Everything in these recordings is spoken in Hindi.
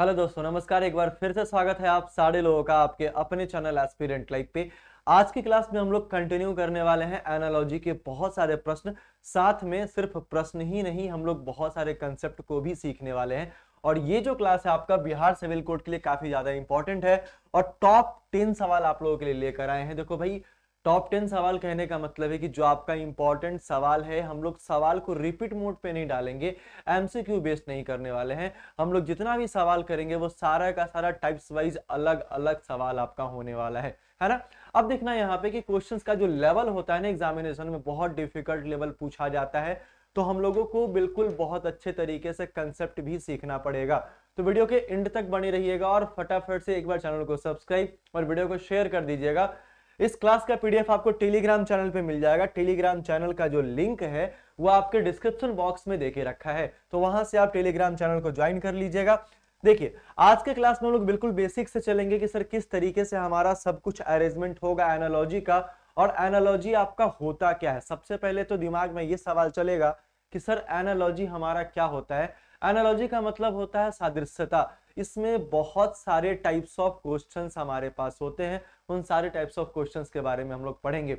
हेलो दोस्तों नमस्कार एक बार फिर से स्वागत है आप सारे लोगों का आपके अपने चैनल एस्पिरेंट लाइफ पे आज की क्लास में हम लोग कंटिन्यू करने वाले हैं एनालॉजी के बहुत सारे प्रश्न साथ में सिर्फ प्रश्न ही नहीं हम लोग बहुत सारे कंसेप्ट को भी सीखने वाले हैं और ये जो क्लास है आपका बिहार सिविल कोर्ट के लिए काफी ज्यादा इंपॉर्टेंट है और टॉप टेन सवाल आप लोगों के लिए लेकर आए हैं देखो भाई टॉप टेन सवाल कहने का मतलब है कि जो आपका इंपॉर्टेंट सवाल है हम लोग सवाल को रिपीट मोड पे नहीं डालेंगे एमसीक्यू बेस्ड नहीं करने वाले हैं हम लोग जितना भी सवाल करेंगे वो सारा का सारा टाइप्स वाइज अलग अलग सवाल आपका होने वाला है है ना अब देखना यहाँ पे कि क्वेश्चंस का जो लेवल होता है ना एग्जामिनेशन में बहुत डिफिकल्ट लेवल पूछा जाता है तो हम लोगों को बिल्कुल बहुत अच्छे तरीके से कंसेप्ट भी सीखना पड़ेगा तो वीडियो के एंड तक बने रहिएगा और फटाफट से एक बार चैनल को सब्सक्राइब और वीडियो को शेयर कर दीजिएगा इस क्लास का पीडीएफ आपको टेलीग्राम चैनल पे मिल जाएगा टेलीग्राम चैनल का जो लिंक है वो आपके डिस्क्रिप्शन बॉक्स में देके रखा है तो वहां से आप टेलीग्राम चैनल को ज्वाइन कर लीजिएगा देखिए आज के क्लास में हम लोग बिल्कुल बेसिक से चलेंगे कि सर किस तरीके से हमारा सब कुछ अरेंजमेंट होगा एनोलॉजी का और एनोलॉजी आपका होता क्या है सबसे पहले तो दिमाग में ये सवाल चलेगा कि सर एनोलॉजी हमारा क्या होता है एनोलॉजी का मतलब होता है सादृश्यता इसमें बहुत सारे टाइप्स ऑफ क्वेश्चंस हमारे पास होते हैं उन सारे टाइप्स ऑफ क्वेश्चन के बारे में हम लोग पढ़ेंगे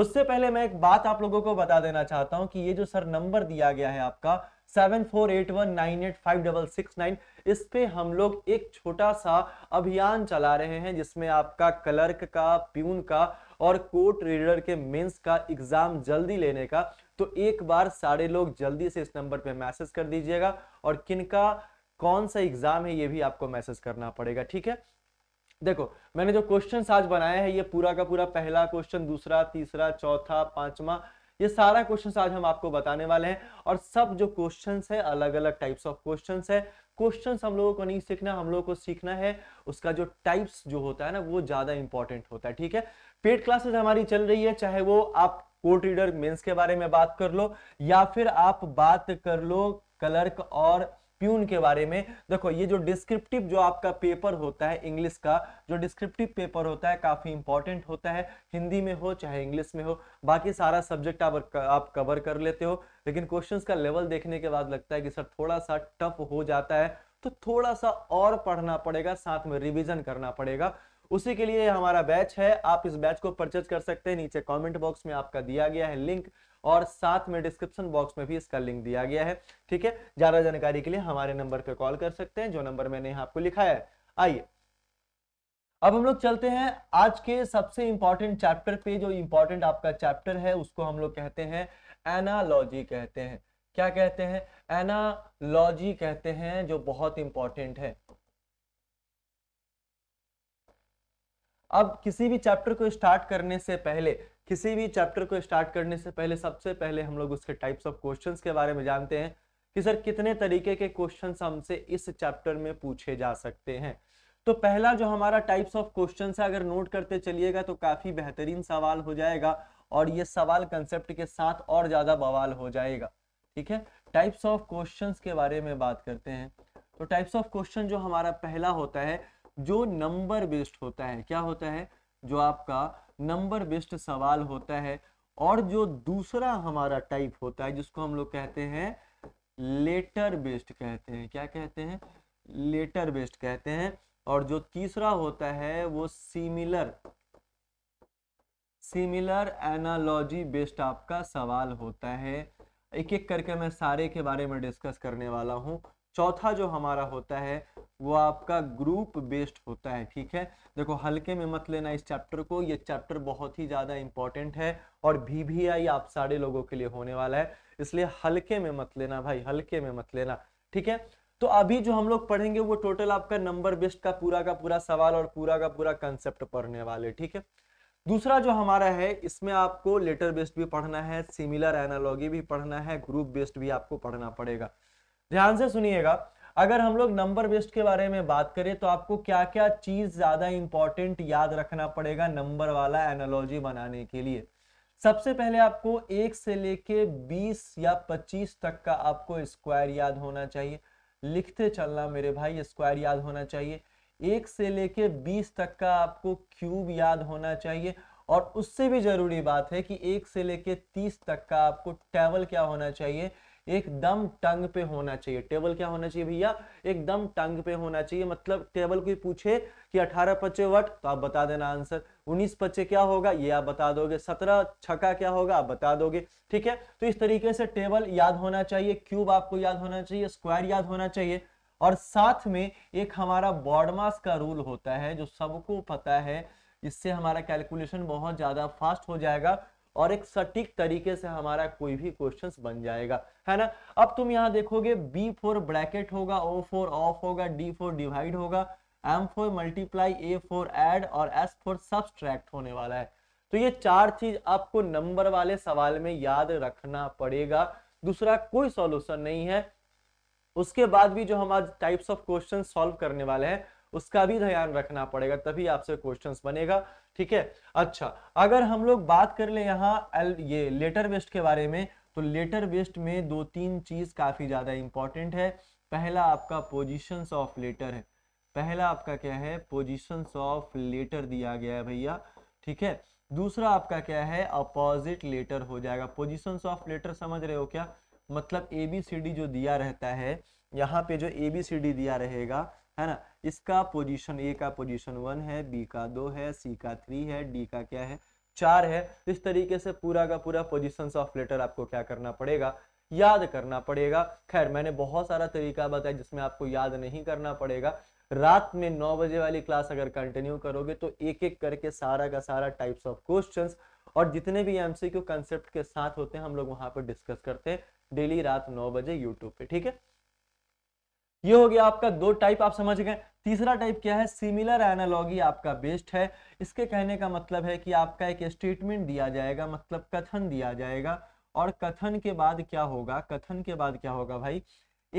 उससे पहले मैं एक बात आप लोगों को बता देना चाहता हूं कि ये जो सर नंबर दिया गया है आपका seven four eight one nine eight five double six nine इस पे हम लोग एक छोटा सा अभियान चला रहे हैं जिसमें आपका क्लर्क का प्यून का और कोर्ट रीडर के मेंस का एग्जाम जल्दी लेने का तो एक बार सारे लोग जल्दी से इस नंबर पे मैसेज कर दीजिएगा और किनका कौन सा एग्जाम है ये भी आपको मैसेज करना पड़ेगा ठीक है देखो मैंने जो क्वेश्चन आज बनाए हैं ये पूरा का पूरा पहला क्वेश्चन दूसरा तीसरा चौथा पांचवा ये सारा क्वेश्चन आज हम आपको बताने वाले हैं और सब जो क्वेश्चन है अलग अलग टाइप्स ऑफ क्वेश्चन है क्वेश्चन हम लोगों को नहीं सीखना हम लोगों को सीखना है उसका जो टाइप्स जो होता है ना वो ज्यादा इंपॉर्टेंट होता है ठीक है पेड क्लासेस हमारी चल रही है चाहे वो आप कोर्ट रीडर मेन्स के बारे में बात कर लो या फिर आप बात कर लो क्लर्क और प्यून के बारे में देखो ये जो डिस्क्रिप्टिव जो आपका पेपर होता है इंग्लिश का जो डिस्क्रिप्टिव पेपर होता है काफ़ी इंपॉर्टेंट होता है हिंदी में हो चाहे इंग्लिश में हो बाकी सारा सब्जेक्ट आप आप कवर कर लेते हो लेकिन क्वेश्चंस का लेवल देखने के बाद लगता है कि सर थोड़ा सा टफ हो जाता है तो थोड़ा सा और पढ़ना पड़ेगा साथ में रिविजन करना पड़ेगा उसी के लिए हमारा बैच है आप इस बैच को परचेज कर सकते हैं नीचे कॉमेंट बॉक्स में आपका दिया गया है लिंक और साथ में डिस्क्रिप्शन बॉक्स में भी इसका लिंक दिया गया है ठीक है ज्यादा जानकारी के लिए हमारे नंबर पर कॉल कर सकते हैं जो नंबर मैंने आपको लिखा है आइए अब हम लोग चलते हैं आज के सबसे इंपॉर्टेंट चैप्टर पे जो इंपॉर्टेंट आपका चैप्टर है उसको हम लोग कहते हैं एनालॉजी कहते हैं क्या कहते हैं एनालॉजी कहते हैं जो बहुत इंपॉर्टेंट है अब किसी भी चैप्टर को स्टार्ट करने से पहले किसी भी चैप्टर को स्टार्ट करने से पहले सबसे पहले हम लोग उसके टाइप्स ऑफ क्वेश्चन के बारे में जानते हैं कि सर कितने तरीके के क्वेश्चन हमसे इस चैप्टर में पूछे जा सकते हैं तो पहला जो हमारा टाइप्स ऑफ क्वेश्चन है अगर नोट करते चलिएगा तो काफी बेहतरीन सवाल हो जाएगा और ये सवाल कंसेप्ट के साथ और ज्यादा बवाल हो जाएगा ठीक है टाइप्स ऑफ क्वेश्चन के बारे में बात करते हैं तो टाइप्स ऑफ क्वेश्चन जो हमारा पहला होता है जो नंबर बेस्ड होता है क्या होता है जो आपका नंबर बेस्ड सवाल होता है और जो दूसरा हमारा टाइप होता है जिसको हम लोग कहते हैं लेटर बेस्ड कहते हैं क्या कहते हैं लेटर बेस्ड कहते हैं और जो तीसरा होता है वो सिमिलर सिमिलर एनालॉजी बेस्ड आपका सवाल होता है एक एक करके मैं सारे के बारे में डिस्कस करने वाला हूँ चौथा जो हमारा होता है वो आपका ग्रुप बेस्ड होता है ठीक है देखो हल्के में मत लेना इस चैप्टर को ये चैप्टर बहुत ही ज़्यादा इंपॉर्टेंट है और भी भी आई आप सारे लोगों के लिए होने वाला है इसलिए हल्के में मत लेना भाई हल्के में मत लेना ठीक है तो अभी जो हम लोग पढ़ेंगे वो टोटल आपका नंबर बेस्ड का पूरा का पूरा सवाल और पूरा का पूरा कंसेप्ट पढ़ने वाले ठीक है दूसरा जो हमारा है इसमें आपको लेटर बेस्ड भी पढ़ना है सिमिलर एनालॉजी भी पढ़ना है ग्रुप बेस्ड भी आपको पढ़ना पड़ेगा ध्यान से सुनिएगा अगर हम लोग नंबर बेस्ड के बारे में बात करें तो आपको क्या क्या चीज ज्यादा इंपॉर्टेंट याद रखना पड़ेगा नंबर वाला एनोलॉजी बनाने के लिए सबसे पहले आपको एक से लेके बीस या पच्चीस तक का आपको स्क्वायर याद होना चाहिए लिखते चलना मेरे भाई स्क्वायर याद होना चाहिए एक से लेके बीस तक का आपको क्यूब याद होना चाहिए और उससे भी जरूरी बात है कि एक से लेके तीस तक का आपको टेबल क्या होना चाहिए एकदम टंग पे होना चाहिए टेबल क्या होना चाहिए भैया एकदम टंग पे होना चाहिए मतलब टेबल को पूछे कि अठारह पच्चे वट तो आप बता देना आंसर 19 पच्चे क्या होगा ये आप बता दोगे सत्रह छका क्या होगा आप बता दोगे ठीक है तो इस तरीके से टेबल याद होना चाहिए क्यूब आपको याद होना चाहिए स्क्वायर याद होना चाहिए और साथ में एक हमारा बॉडमास का रूल होता है जो सबको पता है इससे हमारा कैलकुलेशन बहुत ज्यादा फास्ट हो जाएगा और एक सटीक तरीके से हमारा कोई भी क्वेश्चंस बन जाएगा है ना अब तुम यहाँ देखोगे बी फोर ब्रैकेट होगा ओ फोर ऑफ होगा डी फोर डिवाइड होगा M four multiply A four add और एस फोर सब्सट्रैक्ट होने वाला है तो ये चार चीज आपको नंबर वाले सवाल में याद रखना पड़ेगा दूसरा कोई सॉल्यूशन नहीं है उसके बाद भी जो हम आज टाइप्स ऑफ क्वेश्चन सॉल्व करने वाले हैं उसका भी ध्यान रखना पड़ेगा तभी आपसे क्वेश्चन बनेगा ठीक है अच्छा अगर हम लोग बात कर ले यहाँ ये लेटर वेस्ट के बारे में तो लेटर वेस्ट में दो तीन चीज काफी ज्यादा इंपॉर्टेंट है पहला आपका पोजिशन ऑफ लेटर है पहला आपका क्या है पोजिशन ऑफ लेटर दिया गया है भैया ठीक है दूसरा आपका क्या है अपोजिट लेटर हो जाएगा पोजिशन ऑफ लेटर समझ रहे हो क्या मतलब ए बी सी डी जो दिया रहता है यहाँ पे जो ए बी सी डी दिया रहेगा है ना इसका पोजीशन ए का पोजीशन वन है बी का दो है सी का थ्री है डी का क्या है चार है इस तरीके से पूरा का पूरा पोजिशन ऑफ लेटर आपको क्या करना पड़ेगा याद करना पड़ेगा खैर मैंने बहुत सारा तरीका बताया जिसमें आपको याद नहीं करना पड़ेगा रात में नौ बजे वाली क्लास अगर कंटिन्यू करोगे तो एक एक करके सारा का सारा टाइप्स ऑफ क्वेश्चंस और जितने भी एमसीक्यू कंसेप्ट के साथ होते हैं हम लोग वहां पर डिस्कस करते हैं डेली रात नौ बजे यूट्यूब पे ठीक है ये हो गया आपका दो टाइप आप समझ गए तीसरा टाइप क्या है सिमिलर एनालॉगी आपका बेस्ट है इसके कहने का मतलब है कि आपका एक स्टेटमेंट दिया जाएगा मतलब कथन दिया जाएगा और कथन के बाद क्या होगा कथन के बाद क्या होगा भाई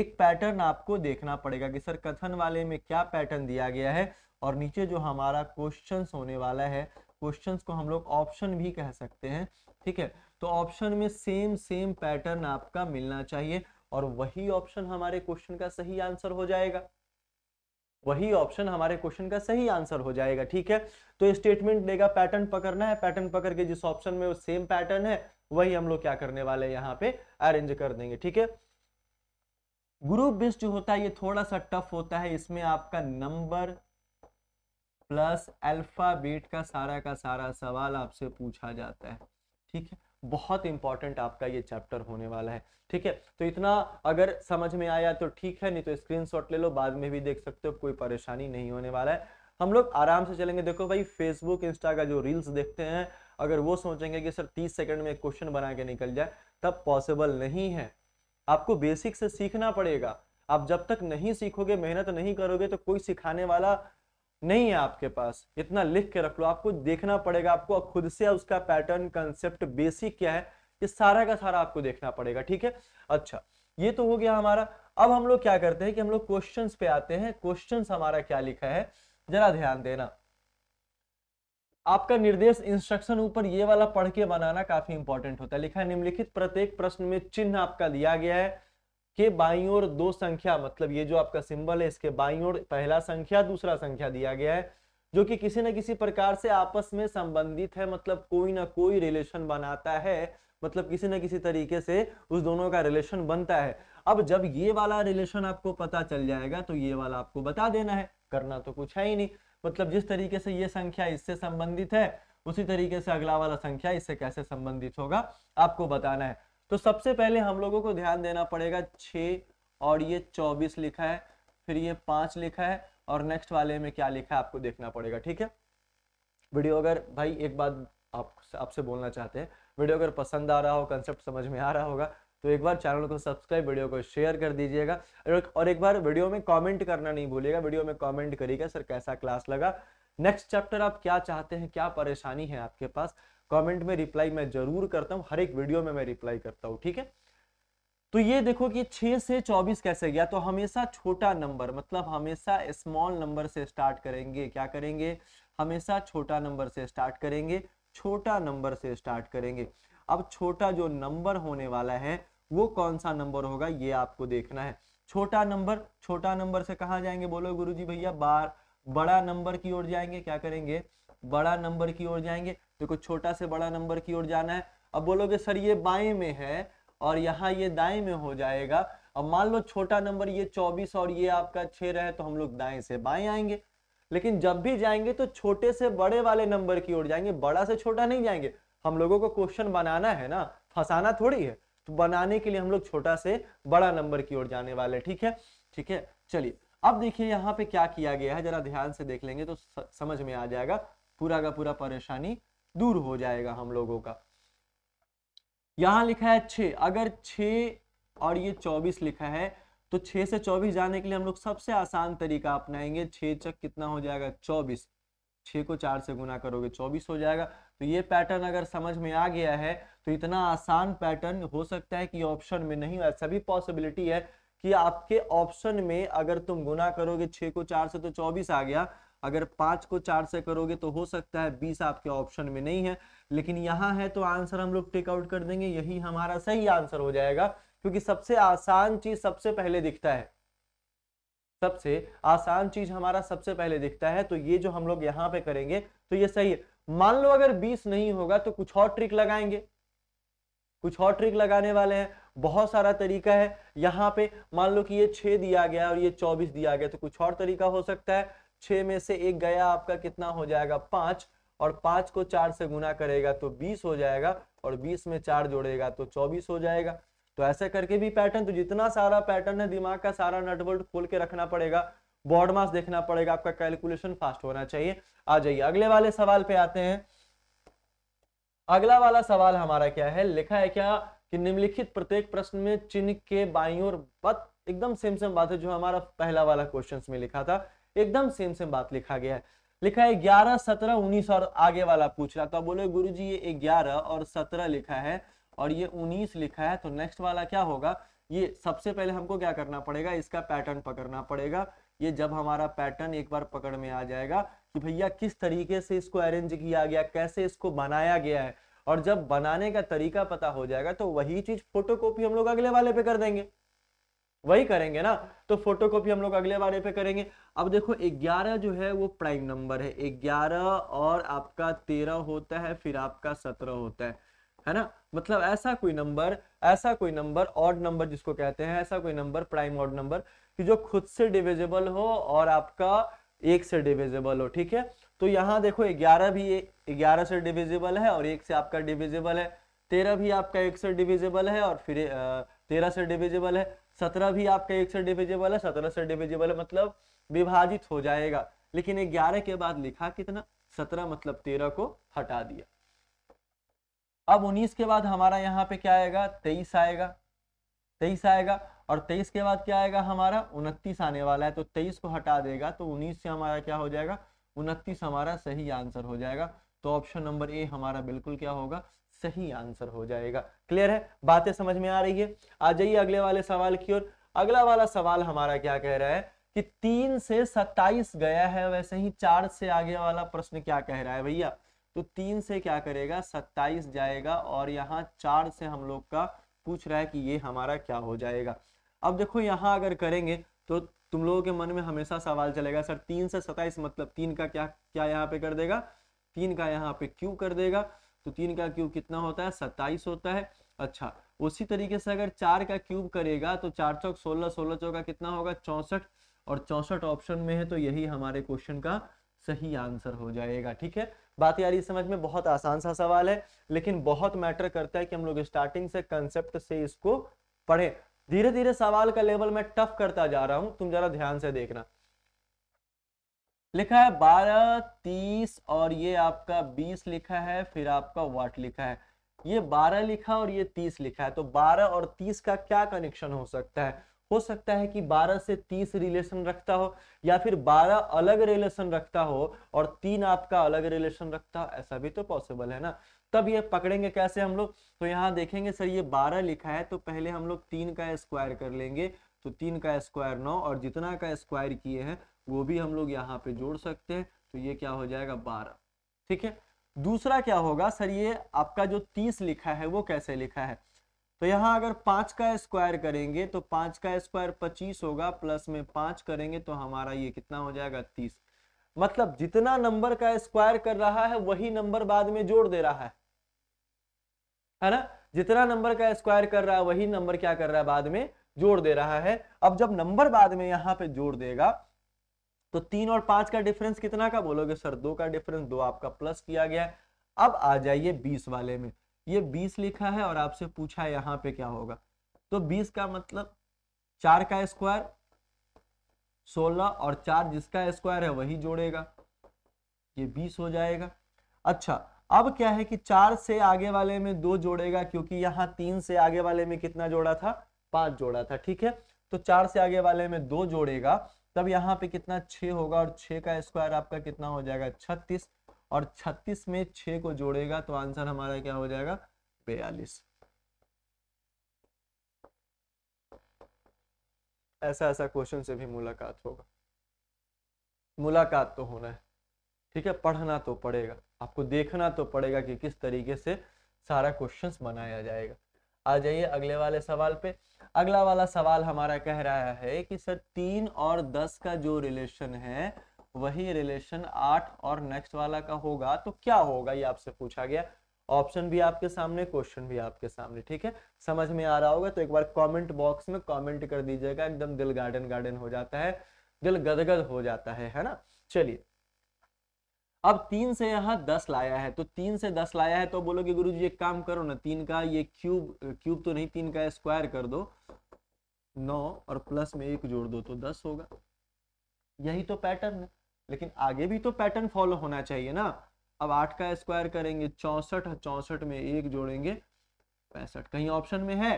एक पैटर्न आपको देखना पड़ेगा कि सर कथन वाले में क्या पैटर्न दिया गया है और नीचे जो हमारा क्वेश्चन होने वाला है क्वेश्चन को हम लोग ऑप्शन भी कह सकते हैं ठीक है तो ऑप्शन में सेम सेम पैटर्न आपका मिलना चाहिए और वही ऑप्शन हमारे क्वेश्चन का सही आंसर हो जाएगा वही ऑप्शन हमारे क्वेश्चन का सही आंसर हो जाएगा ठीक है तो स्टेटमेंट देगा पैटर्न पकड़ना है पैटर्न पकड़ के जिस ऑप्शन में वो सेम पैटर्न है वही हम लोग क्या करने वाले हैं यहाँ पे अरेंज कर देंगे ठीक है ग्रुप बेस्ड जो होता है ये थोड़ा सा टफ होता है इसमें आपका नंबर प्लस अल्फाबेट का सारा का सारा सवाल आपसे पूछा जाता है ठीक है बहुत इंपॉर्टेंट आपका ये चैप्टर होने वाला है ठीक है तो इतना अगर समझ में आया तो ठीक है नहीं तो स्क्रीनशॉट ले लो बाद में भी देख सकते हो कोई परेशानी नहीं होने वाला है हम लोग आराम से चलेंगे देखो भाई फेसबुक इंस्टा का जो रील्स देखते हैं अगर वो सोचेंगे कि सर 30 सेकंड में क्वेश्चन बना के निकल जाए तब पॉसिबल नहीं है आपको बेसिक से सीखना पड़ेगा आप जब तक नहीं सीखोगे मेहनत नहीं करोगे तो कोई सिखाने वाला नहीं है आपके पास इतना लिख के रख लो आपको देखना पड़ेगा आपको खुद से उसका पैटर्न कंसेप्ट बेसिक क्या है ये सारा का सारा आपको देखना पड़ेगा ठीक है अच्छा ये तो हो गया हमारा अब हम लोग क्या करते हैं कि हम लोग क्वेश्चन पे आते हैं क्वेश्चन हमारा क्या लिखा है जरा ध्यान देना आपका निर्देश इंस्ट्रक्शन ऊपर ये वाला पढ़ के बनाना काफी इंपॉर्टेंट होता है लिखा है निम्नलिखित प्रत्येक प्रश्न में चिन्ह आपका दिया गया है के बाई और दो संख्या मतलब ये जो आपका सिंबल है इसके बाई और पहला संख्या दूसरा संख्या दिया गया है जो कि किसी न किसी प्रकार से आपस में संबंधित है मतलब कोई ना कोई रिलेशन बनाता है मतलब किसी न किसी तरीके से उस दोनों का रिलेशन बनता है अब जब ये वाला रिलेशन आपको पता चल जाएगा तो ये वाला आपको बता देना है करना तो कुछ है ही नहीं मतलब जिस तरीके से ये संख्या इससे संबंधित है उसी तरीके से अगला वाला संख्या इससे कैसे संबंधित होगा आपको बताना है तो सबसे पहले हम लोगों को ध्यान देना पड़ेगा छ और ये चौबीस लिखा है फिर ये पांच लिखा है और नेक्स्ट वाले में क्या लिखा है आपको देखना पड़ेगा ठीक है वीडियो अगर भाई एक बात आप आपसे बोलना चाहते हैं वीडियो अगर पसंद आ रहा हो कंसेप्ट समझ में आ रहा होगा तो एक बार चैनल को सब्सक्राइब वीडियो को शेयर कर दीजिएगा और एक बार वीडियो में कमेंट करना नहीं भूलिएगा वीडियो में कमेंट करिएगा सर कैसा क्लास लगा नेक्स्ट चैप्टर आप क्या चाहते हैं क्या परेशानी है आपके पास कमेंट में रिप्लाई मैं जरूर करता हूँ हर एक वीडियो में मैं रिप्लाई करता हूँ ठीक है तो ये देखो कि 6 से 24 कैसे गया तो हमेशा छोटा नंबर मतलब हमेशा स्मॉल नंबर से स्टार्ट करेंगे क्या करेंगे हमेशा छोटा नंबर से स्टार्ट करेंगे छोटा नंबर से स्टार्ट करेंगे अब छोटा जो नंबर होने वाला है वो कौन सा नंबर होगा ये आपको देखना है छोटा नंबर छोटा नंबर से कहा जाएंगे बोलो गुरुजी भैया बार बड़ा नंबर की ओर जाएंगे क्या करेंगे बड़ा नंबर की ओर जाएंगे देखो तो छोटा से बड़ा नंबर की ओर जाना है अब बोलोगे सर ये बाएं में है और यहाँ ये दाएं में हो जाएगा अब मान लो छोटा नंबर ये चौबीस और ये आपका छह रहे तो हम लोग दाएं से बाएं आएंगे लेकिन जब भी जाएंगे तो छोटे से बड़े वाले नंबर की ओर जाएंगे बड़ा से छोटा नहीं जाएंगे हम लोगों को क्वेश्चन बनाना है ना फंसाना थोड़ी है तो बनाने के लिए हम लोग छोटा से बड़ा नंबर की ओर जाने वाले ठीक है ठीक है चलिए अब देखिए यहाँ पे क्या किया गया है जरा ध्यान से देख लेंगे तो समझ में आ जाएगा पूरा का पूरा परेशानी दूर हो जाएगा हम लोगों का यहाँ लिखा है छ अगर छ और ये चौबीस लिखा है तो छह से चौबीस जाने के लिए हम लोग सबसे आसान तरीका अपनाएंगे छह चक कितना हो जाएगा चौबीस छे को चार से गुना करोगे चौबीस हो जाएगा तो ये पैटर्न अगर समझ में आ गया है तो इतना आसान पैटर्न हो सकता है कि ऑप्शन में नहीं वैसा भी पॉसिबिलिटी है कि आपके ऑप्शन में अगर तुम गुना करोगे छः को चार से तो चौबीस आ गया अगर पांच को चार से करोगे तो हो सकता है बीस आपके ऑप्शन में नहीं है लेकिन यहाँ है तो आंसर हम लोग टेकआउट कर देंगे यही हमारा सही आंसर हो जाएगा क्योंकि सबसे आसान चीज सबसे पहले दिखता है सबसे आसान चीज हमारा सबसे पहले दिखता है तो ये जो हम लोग यहां पे करेंगे तो ये सही है मान लो अगर बीस नहीं होगा तो कुछ और ट्रिक लगाएंगे कुछ और ट्रिक लगाने वाले हैं बहुत सारा तरीका है यहाँ पे मान लो कि ये छे दिया गया और ये चौबीस दिया गया तो कुछ और तरीका हो सकता है छे में से एक गया आपका कितना हो जाएगा पांच और पांच को चार से गुना करेगा तो बीस हो जाएगा और बीस में चार जोड़ेगा तो चौबीस हो जाएगा तो ऐसे करके भी पैटर्न तो जितना सारा पैटर्न है दिमाग का सारा नटवर्ट खोल के रखना पड़ेगा बॉर्ड मास देखना पड़ेगा आपका कैलकुलेशन फास्ट होना चाहिए आ जाइए अगले वाले सवाल पे आते हैं अगला वाला सवाल हमारा क्या है लिखा है क्या कि निम्नलिखित प्रत्येक प्रश्न में चिन्ह के बाईं ओर बत एकदम सेम सेम बात है जो हमारा पहला वाला क्वेश्चन में लिखा था एकदम सेम सेम बात लिखा गया है लिखा है ग्यारह सत्रह उन्नीस और आगे वाला पूछ रहा तो आप बोले गुरु जी ये ग्यारह और सत्रह लिखा है और ये उन्नीस लिखा है तो नेक्स्ट वाला क्या होगा ये सबसे पहले हमको क्या करना पड़ेगा इसका पैटर्न पकड़ना पड़ेगा ये जब हमारा पैटर्न एक बार पकड़ में आ जाएगा कि भैया किस तरीके से इसको अरेंज किया गया कैसे इसको बनाया गया है और जब बनाने का तरीका पता हो जाएगा तो वही चीज फोटोकॉपी हम लोग अगले वाले पे कर देंगे वही करेंगे ना तो फोटोकॉपी हम लोग अगले वाले पे करेंगे अब देखो ग्यारह जो है वो प्राइम नंबर है ग्यारह और आपका तेरह होता है फिर आपका सत्रह होता है है ना मतलब ऐसा कोई नंबर ऐसा कोई नंबर ऑड नंबर जिसको कहते हैं ऐसा कोई नंबर प्राइम ऑड नंबर कि जो खुद से डिविजिबल हो और आपका एक से डिविजिबल हो ठीक है तो यहाँ देखो ग्यारह भी ग्यारह से डिविजिबल है और एक से आपका डिविजिबल है तेरह भी आपका एक से डिविजिबल है और फिर तेरह से डिविजिबल है सत्रह भी आपका एक से डिविजिबल है सत्रह से डिविजिबल है मतलब विभाजित हो जाएगा लेकिन ग्यारह के बाद लिखा कितना सत्रह मतलब तेरह को हटा दिया अब उन्नीस के बाद हमारा यहाँ पे क्या आएगा तेईस आएगा तेईस आएगा और तेईस के बाद क्या आएगा हमारा उनतीस आने वाला है तो तेईस को हटा देगा तो उन्नीस से हमारा क्या हो जाएगा उनतीस हमारा सही आंसर हो जाएगा तो ऑप्शन नंबर ए हमारा बिल्कुल क्या होगा सही आंसर हो जाएगा क्लियर है बातें समझ में आ रही है आ जाइए अगले वाले सवाल की ओर अगला वाला सवाल हमारा क्या कह रहा है कि तीन से सत्ताईस गया है वैसे ही चार से आगे वाला प्रश्न क्या कह रहा है भैया तो तीन से क्या करेगा सत्ताईस जाएगा और यहाँ चार से हम लोग का पूछ रहा है कि ये हमारा क्या हो जाएगा अब देखो यहाँ अगर करेंगे तो तुम लोगों के मन में हमेशा सवाल चलेगा सर तीन से सताइस मतलब तीन का क्या क्या यहाँ पे कर देगा तीन का यहाँ पे क्यू कर देगा तो तीन का क्यूब कितना होता है सत्ताईस होता है अच्छा उसी तरीके से अगर चार का क्यूब करेगा तो चार चौक सोलह सोलह का कितना होगा चौंसठ और चौंसठ ऑप्शन में है तो यही हमारे क्वेश्चन का सही आंसर हो जाएगा ठीक है बात यार ये समझ में बहुत आसान सा सवाल है लेकिन बहुत मैटर करता है कि हम लोग स्टार्टिंग से कंसेप्ट से इसको पढ़े धीरे धीरे सवाल का लेवल मैं टफ करता जा रहा हूं तुम जरा ध्यान से देखना लिखा है बारह तीस और ये आपका बीस लिखा है फिर आपका वाट लिखा है ये बारह लिखा और ये तीस लिखा है तो बारह और तीस का क्या कनेक्शन हो सकता है हो सकता है कि 12 से 30 रिलेशन रखता हो या फिर 12 अलग रिलेशन रखता हो और तीन आपका अलग रिलेशन रखता हो ऐसा भी तो पॉसिबल है ना तब ये पकड़ेंगे कैसे हम लोग तो यहाँ देखेंगे सर ये बारह लिखा है तो पहले हम लोग तीन का स्क्वायर कर लेंगे तो तीन का स्क्वायर नौ और जितना का स्क्वायर किए हैं वो भी हम लोग यहाँ पे जोड़ सकते हैं तो ये क्या हो जाएगा बारह ठीक है दूसरा क्या होगा सर ये आपका जो तीस लिखा है वो कैसे लिखा है तो यहाँ अगर पाँच का स्क्वायर करेंगे तो पाँच का स्क्वायर पच्चीस होगा प्लस में पाँच करेंगे तो हमारा ये कितना हो जाएगा तीस मतलब जितना नंबर का स्क्वायर कर रहा है वही नंबर बाद में जोड़ दे रहा है है ना जितना नंबर का स्क्वायर कर रहा है वही नंबर क्या कर रहा है बाद में जोड़ दे रहा है अब जब नंबर बाद में यहाँ पे जोड़ देगा तो तीन और पांच का डिफरेंस कितना का बोलोगे सर दो का डिफरेंस दो आपका प्लस किया गया है अब आ जाइए बीस वाले में ये बीस लिखा है और आपसे पूछा है यहां पे क्या होगा तो बीस का मतलब चार का स्क्वायर सोलह और चार जिसका स्क्वायर है वही जोड़ेगा ये बीस हो जाएगा अच्छा अब क्या है कि चार से आगे वाले में दो जोड़ेगा क्योंकि यहाँ तीन से आगे वाले में कितना जोड़ा था पांच जोड़ा था ठीक है तो चार से आगे वाले में दो जोड़ेगा तब यहाँ पे कितना छ होगा और छ का स्क्वायर आपका कितना हो जाएगा छत्तीस और छत्तीस में छ को जोड़ेगा तो आंसर हमारा क्या हो जाएगा बयालीस ऐसा ऐसा क्वेश्चन से भी मुलाकात होगा मुलाकात तो होना है ठीक है पढ़ना तो पड़ेगा आपको देखना तो पड़ेगा कि किस तरीके से सारा क्वेश्चंस बनाया जाएगा आ जाइए अगले वाले सवाल पे अगला वाला सवाल हमारा कह रहा है कि सर तीन और दस का जो रिलेशन है वही रिलेशन आठ और नेक्स्ट वाला का होगा तो क्या होगा ये आपसे पूछा गया ऑप्शन भी आपके सामने क्वेश्चन भी आपके सामने ठीक है समझ में आ रहा होगा तो एक बार कमेंट बॉक्स में कमेंट कर दीजिएगा एकदम दिल गार्डन गार्डन हो जाता है दिल गदगद हो जाता है है ना चलिए अब तीन से यहाँ दस लाया है तो तीन से दस लाया है तो बोलोगे गुरु जी एक काम करो ना तीन का ये क्यूब क्यूब तो नहीं तीन का स्क्वायर कर दो नौ और प्लस में एक जोड़ दो तो दस होगा यही तो पैटर्न है लेकिन आगे भी तो पैटर्न फॉलो होना चाहिए ना अब आठ का स्क्वायर करेंगे चौसठ चौसठ में एक जोड़ेंगे पैंसठ कहीं ऑप्शन में है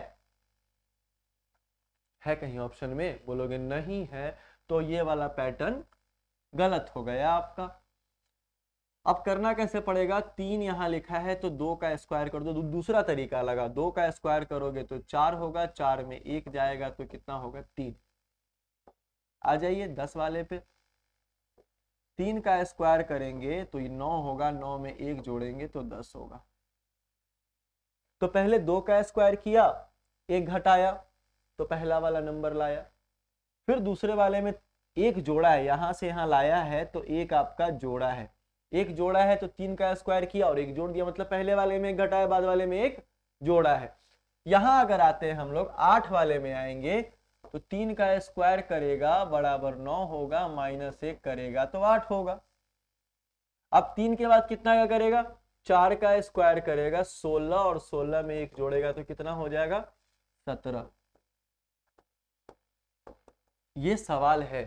है कहीं ऑप्शन में बोलोगे नहीं है तो ये वाला पैटर्न गलत हो गया आपका अब करना कैसे पड़ेगा तीन यहां लिखा है तो दो का स्क्वायर कर दो दूसरा तरीका लगा दो का स्क्वायर करोगे तो चार होगा चार में एक जाएगा तो कितना होगा तीन आ जाइए दस वाले पे तीन का स्क्वायर करेंगे तो ये नौ होगा नौ में एक जोड़ेंगे तो दस होगा तो पहले दो का स्क्वायर किया एक घटाया तो पहला वाला नंबर लाया फिर दूसरे वाले में एक जोड़ा है यहां से यहां लाया है तो एक आपका जोड़ा है एक जोड़ा है तो तीन का स्क्वायर किया और एक जोड़ दिया मतलब पहले वाले में एक घटा है बाद वाले में एक जोड़ा है यहां अगर आते हैं हम लोग आठ वाले में आएंगे तो तीन का स्क्वायर करेगा बराबर नौ होगा माइनस एक करेगा तो आठ होगा अब तीन के बाद कितना का करेगा चार का स्क्वायर करेगा सोलह और सोलह में एक जोड़ेगा तो कितना हो जाएगा सत्रह ये सवाल है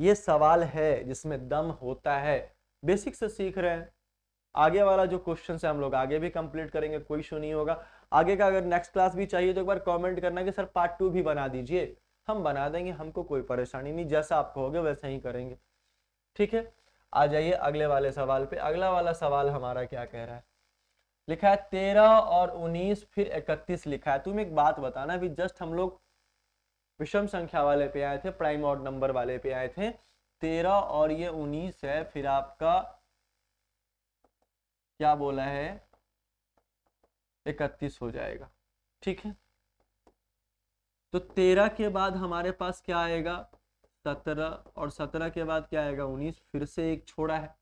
ये सवाल है जिसमें दम होता है बेसिक से सीख रहे हैं आगे वाला जो क्वेश्चन है हम लोग आगे भी कंप्लीट करेंगे कोई इशू नहीं होगा आगे का अगर नेक्स्ट क्लास भी चाहिए तो एक बार कमेंट करना कि सर पार्ट टू भी बना दीजिए हम बना देंगे हमको कोई परेशानी नहीं जैसा आप कहोगे वैसा ही करेंगे ठीक है आ जाइए अगले वाले सवाल पे अगला वाला सवाल हमारा क्या कह रहा है लिखा है तेरह और उन्नीस फिर इकतीस लिखा है तुम एक बात बताना भी जस्ट हम लोग विषम संख्या वाले पे आए थे प्राइम ऑड नंबर वाले पे आए थे तेरह और ये उन्नीस है फिर आपका क्या बोला है इकतीस हो जाएगा ठीक है तो तेरह के बाद हमारे पास क्या आएगा सत्रह और सत्रह के बाद क्या आएगा उन्नीस फिर से एक छोड़ा है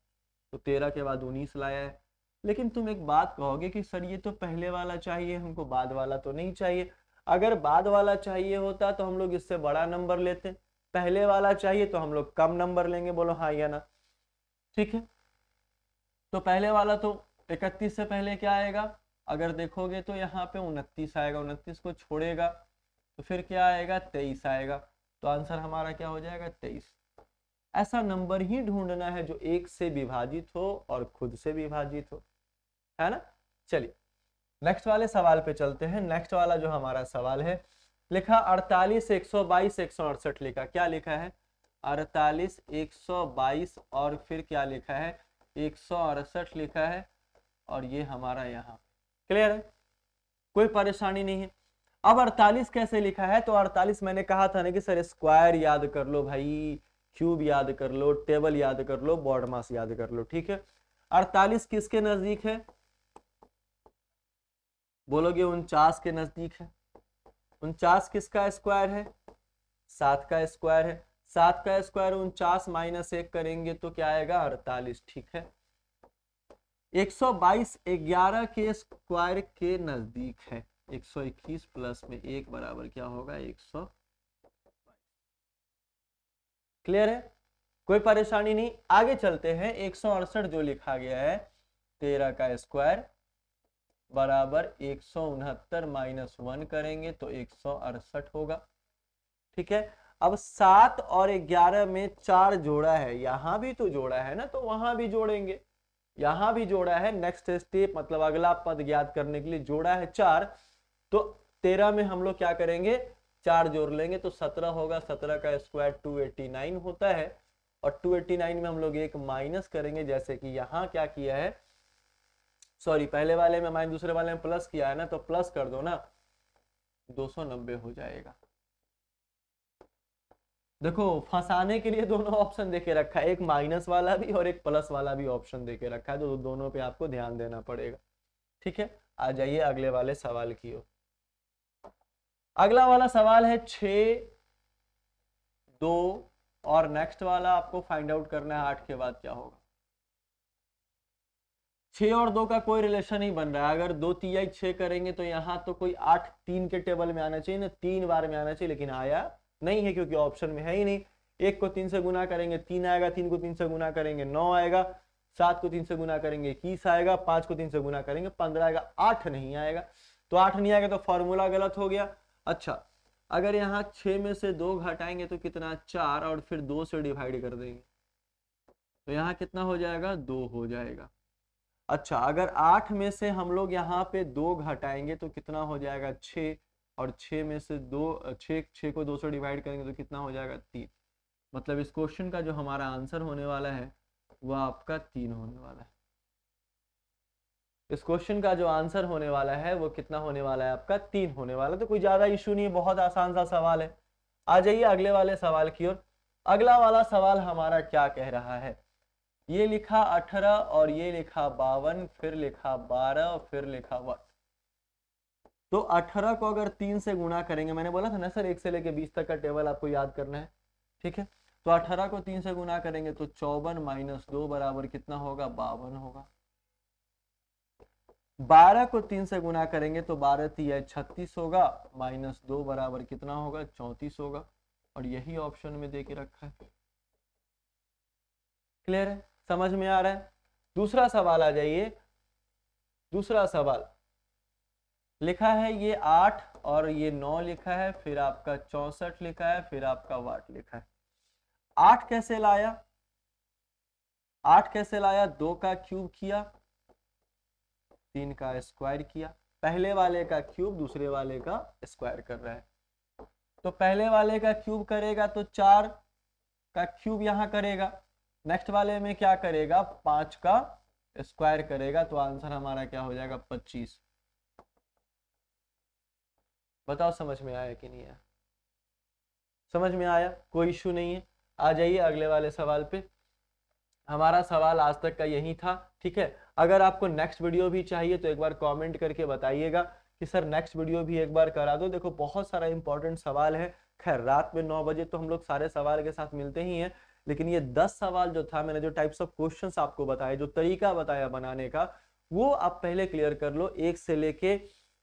तो तेरह के बाद उन्नीस लाया है लेकिन तुम एक बात कहोगे कि सर ये तो पहले वाला चाहिए हमको बाद वाला तो नहीं चाहिए अगर बाद वाला चाहिए होता तो हम लोग इससे बड़ा नंबर लेते पहले वाला चाहिए तो हम लोग कम नंबर लेंगे बोलो हाँ या ना ठीक है तो पहले वाला तो इकतीस से पहले क्या आएगा अगर देखोगे तो यहाँ पे उनतीस आएगा उनतीस को छोड़ेगा तो फिर क्या आएगा तेईस आएगा तो आंसर हमारा क्या हो जाएगा तेईस ऐसा नंबर ही ढूंढना है जो एक से विभाजित हो और खुद से विभाजित हो है ना चलिए नेक्स्ट वाले सवाल पे चलते हैं नेक्स्ट वाला जो हमारा सवाल है लिखा अड़तालीस एक सौ बाईस एक सौ अड़सठ लिखा क्या लिखा है अड़तालीस एक सौ बाईस और फिर क्या लिखा है एक सौ अड़सठ लिखा है और ये हमारा यहाँ क्लियर है कोई परेशानी नहीं है अब 48 कैसे लिखा है तो 48 मैंने कहा था ना कि सर स्क्वायर याद कर लो भाई क्यूब याद कर लो टेबल याद कर लो बॉडमास याद कर लो ठीक है 48 किसके नजदीक है बोलोगे उनचास के नज़दीक है उनचास किसका स्क्वायर है सात का स्क्वायर है सात का स्क्वायर उनचास माइनस एक करेंगे तो क्या आएगा अड़तालीस ठीक है 122 11 के स्क्वायर के नजदीक है 121 प्लस में एक बराबर क्या होगा 100 क्लियर है कोई परेशानी नहीं आगे चलते हैं एक जो लिखा गया है तेरह का स्क्वायर बराबर एक सौ उनहत्तर माइनस वन करेंगे तो एक सौ अड़सठ होगा ठीक है अब सात और ग्यारह में चार जोड़ा है यहां भी तो जोड़ा है ना तो वहां भी जोड़ेंगे यहां भी जोड़ा है नेक्स्ट स्टेप मतलब अगला पद ज्ञात करने के लिए जोड़ा है चार तो तेरह में हम लोग क्या करेंगे चार जोड़ लेंगे तो सत्रह होगा सत्रह का स्क्वायर टू एटी नाइन होता है और टू एटी नाइन में हम लोग एक माइनस करेंगे जैसे कि यहाँ क्या किया है सॉरी पहले वाले में मैंने दूसरे वाले में प्लस किया है ना तो प्लस कर दो ना नब्बे हो जाएगा देखो फंसाने के लिए दोनों ऑप्शन देके रखा है एक माइनस वाला भी और एक प्लस वाला भी ऑप्शन देके रखा है तो दोनों पे आपको ध्यान देना पड़ेगा ठीक है आ जाइए अगले वाले सवाल की ओर अगला वाला सवाल है छ दो और नेक्स्ट वाला आपको फाइंड आउट करना है आठ के बाद क्या होगा छः और दो का कोई रिलेशन नहीं बन रहा है अगर दो तिहाई छः करेंगे तो यहाँ तो कोई आठ तीन के टेबल में आना चाहिए ना तीन बार में आना चाहिए लेकिन आया नहीं है क्योंकि ऑप्शन में है ही नहीं एक को तीन से गुना करेंगे तीन आएगा तीन को तीन से गुना करेंगे नौ आएगा सात को तीन से गुना करेंगे इक्कीस आएगा पाँच को तीन से गुना करेंगे पंद्रह आएगा आठ नहीं आएगा तो आठ नहीं आएगा तो फॉर्मूला गलत हो गया अच्छा अगर यहाँ छः में से दो घटाएंगे तो कितना चार और फिर दो से डिवाइड कर देंगे तो यहाँ कितना हो जाएगा दो हो जाएगा अच्छा अगर आठ में से हम लोग यहाँ पे दो घटाएंगे तो कितना हो जाएगा छ और छ में से दो छ छ को दो सौ डिवाइड करेंगे तो कितना हो जाएगा तीन मतलब इस क्वेश्चन का जो हमारा आंसर होने वाला है वह आपका तीन होने वाला है इस क्वेश्चन का जो आंसर होने वाला है वो कितना होने वाला है आपका तीन होने वाला तो कोई ज़्यादा इशू नहीं है बहुत आसान सा सवाल है आ जाइए अगले वाले सवाल की ओर अगला वाला सवाल हमारा क्या कह रहा है ये लिखा अठारह और ये लिखा बावन फिर लिखा बारह और फिर लिखा वट तो अठारह को अगर तीन से गुणा करेंगे मैंने बोला था ना सर एक से लेके बीस तक का टेबल आपको याद करना है ठीक है तो अठारह को तीन से गुना करेंगे तो चौवन माइनस दो बराबर कितना होगा बावन होगा बारह को तीन से गुना करेंगे तो बारह तीय छत्तीस होगा माइनस दो बराबर कितना होगा चौंतीस होगा और यही ऑप्शन में दे के रखा है क्लियर है समझ में आ रहा है दूसरा सवाल आ जाइए दूसरा सवाल लिखा है ये आठ और ये नौ लिखा है फिर आपका चौसठ लिखा है फिर आपका वाट लिखा है आठ कैसे लाया आठ कैसे लाया दो का क्यूब किया तीन का स्क्वायर किया पहले वाले का क्यूब दूसरे वाले का स्क्वायर कर रहा है तो पहले वाले का क्यूब करेगा तो चार का क्यूब यहां करेगा नेक्स्ट वाले में क्या करेगा पांच का स्क्वायर करेगा तो आंसर हमारा क्या हो जाएगा पच्चीस बताओ समझ में आया कि नहीं आया समझ में आया कोई इशू नहीं है आ जाइए अगले वाले सवाल पे हमारा सवाल आज तक का यही था ठीक है अगर आपको नेक्स्ट वीडियो भी चाहिए तो एक बार कमेंट करके बताइएगा कि सर नेक्स्ट वीडियो भी एक बार करा दो देखो बहुत सारा इंपॉर्टेंट सवाल है खैर रात में नौ बजे तो हम लोग सारे सवाल के साथ मिलते ही हैं लेकिन ये दस सवाल जो था मैंने जो टाइप्स ऑफ क्वेश्चन आपको बताया जो तरीका बताया बनाने का वो आप पहले क्लियर कर लो एक से लेके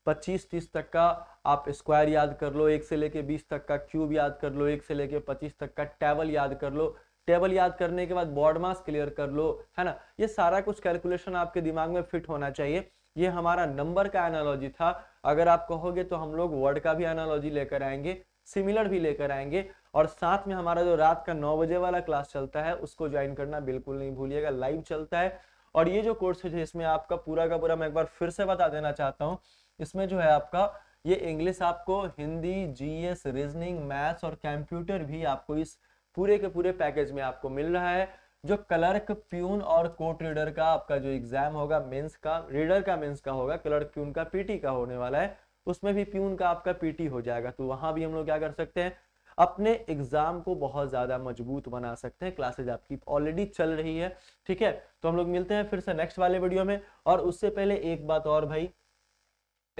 पच्चीस तीस तक का आप स्क्वायर याद कर लो एक से लेके बीस तक का क्यूब याद कर लो एक से लेके पच्चीस तक का टेबल याद कर लो टेबल याद करने के बाद बॉर्ड मास क्लियर कर लो है ना ये सारा कुछ कैलकुलेशन आपके दिमाग में फिट होना चाहिए ये हमारा नंबर का एनालॉजी था अगर आप कहोगे तो हम लोग वर्ड का भी एनालॉजी लेकर आएंगे सिमिलर भी लेकर आएंगे और साथ में हमारा जो रात का नौ बजे वाला क्लास चलता है उसको ज्वाइन करना बिल्कुल नहीं भूलिएगा लाइव चलता है और ये जो कोर्स है इसमें आपका पूरा का पूरा मैं एक बार फिर से बता देना चाहता हूँ इसमें जो है आपका ये इंग्लिश आपको हिंदी जीएस रीजनिंग मैथ्स और कंप्यूटर भी आपको इस पूरे के पूरे पैकेज में आपको मिल रहा है जो क्लर्क प्यून और कोर्ट रीडर का आपका जो एग्जाम होगा मेंस का रीडर का मेंस का होगा क्लर्क प्यून का पीटी का होने वाला है उसमें भी प्यून का आपका पीटी हो जाएगा तो वहां भी हम लोग क्या कर सकते हैं अपने एग्जाम को बहुत ज्यादा मजबूत बना सकते हैं क्लासेज आपकी ऑलरेडी चल रही है ठीक है तो हम लोग मिलते हैं फिर से नेक्स्ट वाले वीडियो में और उससे पहले एक बात और भाई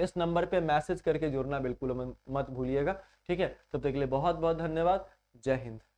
इस नंबर पे मैसेज करके जुड़ना बिल्कुल मत भूलिएगा ठीक है तब तक के लिए बहुत बहुत धन्यवाद जय हिंद